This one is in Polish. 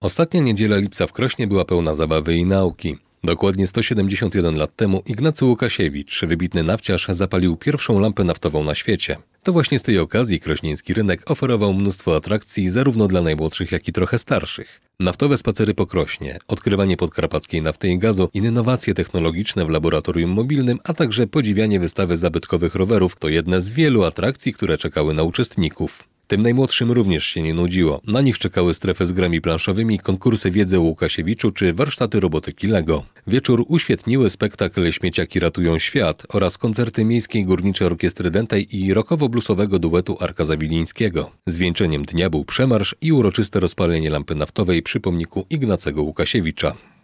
Ostatnia niedziela lipca w Krośnie była pełna zabawy i nauki. Dokładnie 171 lat temu Ignacy Łukasiewicz, wybitny nawciarz, zapalił pierwszą lampę naftową na świecie. To właśnie z tej okazji krośnieński rynek oferował mnóstwo atrakcji zarówno dla najmłodszych, jak i trochę starszych. Naftowe spacery po Krośnie, odkrywanie podkarpackiej nafty i gazu, innowacje technologiczne w laboratorium mobilnym, a także podziwianie wystawy zabytkowych rowerów to jedne z wielu atrakcji, które czekały na uczestników. Tym najmłodszym również się nie nudziło. Na nich czekały strefy z grami planszowymi, konkursy wiedzy o Łukasiewiczu czy warsztaty robotyki Lego. Wieczór uświetniły spektakl Śmieciaki ratują świat oraz koncerty Miejskiej Górniczej Orkiestry dentej i rokowo-blusowego duetu Arka Zawilińskiego. Zwieńczeniem dnia był przemarsz i uroczyste rozpalenie lampy naftowej przy pomniku Ignacego Łukasiewicza.